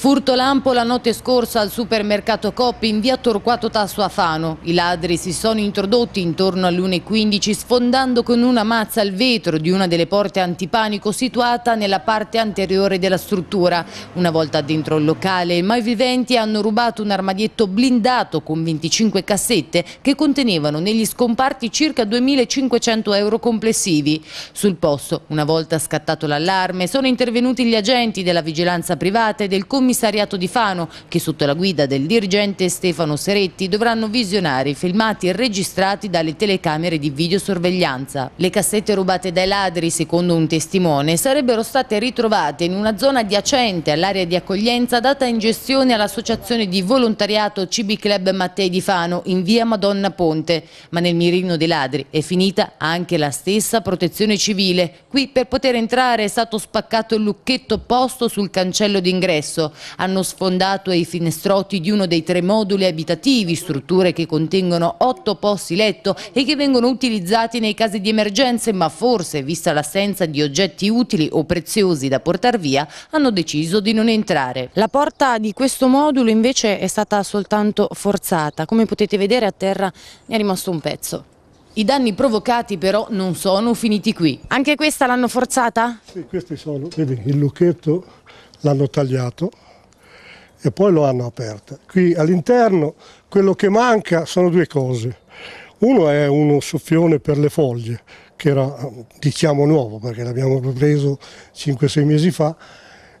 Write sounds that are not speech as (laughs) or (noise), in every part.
Furto lampo la notte scorsa al supermercato Coppi in via Torquato Tasso a Fano. I ladri si sono introdotti intorno alle 1.15 sfondando con una mazza il vetro di una delle porte antipanico situata nella parte anteriore della struttura. Una volta dentro il locale i mai viventi hanno rubato un armadietto blindato con 25 cassette che contenevano negli scomparti circa 2.500 euro complessivi. Sul posto, una volta scattato l'allarme, sono intervenuti gli agenti della vigilanza privata e del comitato commissariato di Fano che sotto la guida del dirigente Stefano Seretti dovranno visionare i filmati registrati dalle telecamere di videosorveglianza. Le cassette rubate dai ladri, secondo un testimone, sarebbero state ritrovate in una zona adiacente all'area di accoglienza data in gestione all'associazione di volontariato CB Club Mattei di Fano in via Madonna Ponte, ma nel mirino dei ladri è finita anche la stessa protezione civile. Qui per poter entrare è stato spaccato il lucchetto posto sul cancello d'ingresso. Hanno sfondato i finestrotti di uno dei tre moduli abitativi, strutture che contengono otto posti letto e che vengono utilizzati nei casi di emergenze, ma forse, vista l'assenza di oggetti utili o preziosi da portare via, hanno deciso di non entrare. La porta di questo modulo invece è stata soltanto forzata. Come potete vedere a terra ne è rimasto un pezzo. I danni provocati però non sono finiti qui. Anche questa l'hanno forzata? Sì, questi sono. Vedi, il lucchetto l'hanno tagliato, e poi lo hanno aperta. Qui all'interno quello che manca sono due cose. Uno è uno soffione per le foglie, che era diciamo nuovo perché l'abbiamo preso 5-6 mesi fa,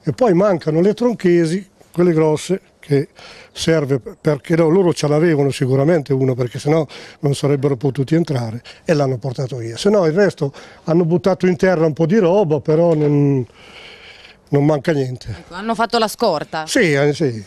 e poi mancano le tronchesi, quelle grosse, che serve perché loro ce l'avevano sicuramente uno perché sennò non sarebbero potuti entrare e l'hanno portato via. Se no il resto hanno buttato in terra un po' di roba, però non non manca niente. Ecco, hanno fatto la scorta? Sì, eh, sì.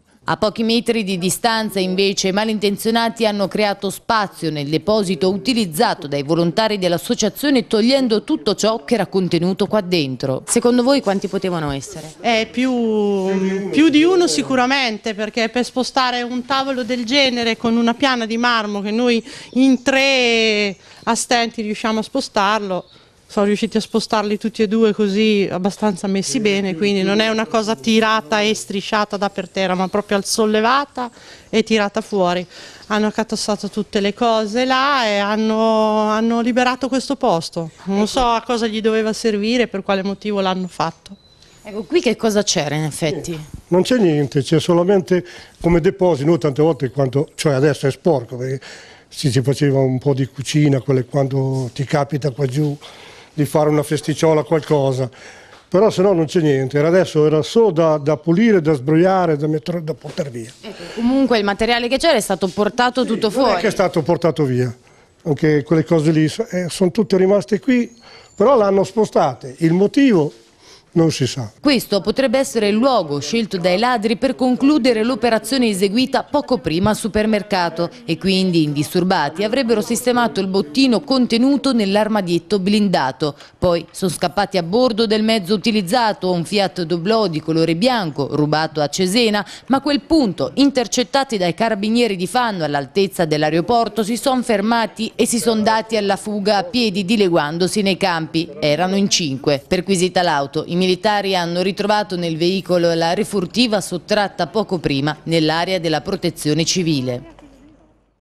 (laughs) A pochi metri di distanza invece i malintenzionati hanno creato spazio nel deposito utilizzato dai volontari dell'associazione togliendo tutto ciò che era contenuto qua dentro. Secondo voi quanti potevano essere? Eh, più, più, di uno sicuramente perché per spostare un tavolo del genere con una piana di marmo che noi in tre a stenti riusciamo a spostarlo sono riusciti a spostarli tutti e due così abbastanza messi bene, quindi non è una cosa tirata e strisciata da per terra, ma proprio sollevata e tirata fuori. Hanno accatastato tutte le cose là e hanno, hanno liberato questo posto. Non so a cosa gli doveva servire, per quale motivo l'hanno fatto. Ecco, qui che cosa c'era in effetti? Eh, non c'è niente, c'è solamente come deposito, noi tante volte, quando, cioè adesso è sporco, perché si, si faceva un po' di cucina, quelle quando ti capita qua giù, di fare una festicciola qualcosa però se no non c'è niente, era adesso era solo da, da pulire, da sbrogliare, da, mettere, da portare via. Ecco, comunque il materiale che c'era è stato portato sì, tutto fuori. è Che è stato portato via, anche quelle cose lì eh, sono tutte rimaste qui, però l'hanno spostate. Il motivo non si sa. Questo potrebbe essere il luogo scelto dai ladri per concludere l'operazione eseguita poco prima al supermercato e quindi indisturbati avrebbero sistemato il bottino contenuto nell'armadietto blindato. Poi sono scappati a bordo del mezzo utilizzato, un Fiat Doblò di colore bianco rubato a Cesena, ma a quel punto intercettati dai carabinieri di Fanno all'altezza dell'aeroporto si sono fermati e si sono dati alla fuga a piedi dileguandosi nei campi. Erano in cinque. Perquisita l'auto, i militari hanno ritrovato nel veicolo la refurtiva sottratta poco prima nell'area della protezione civile.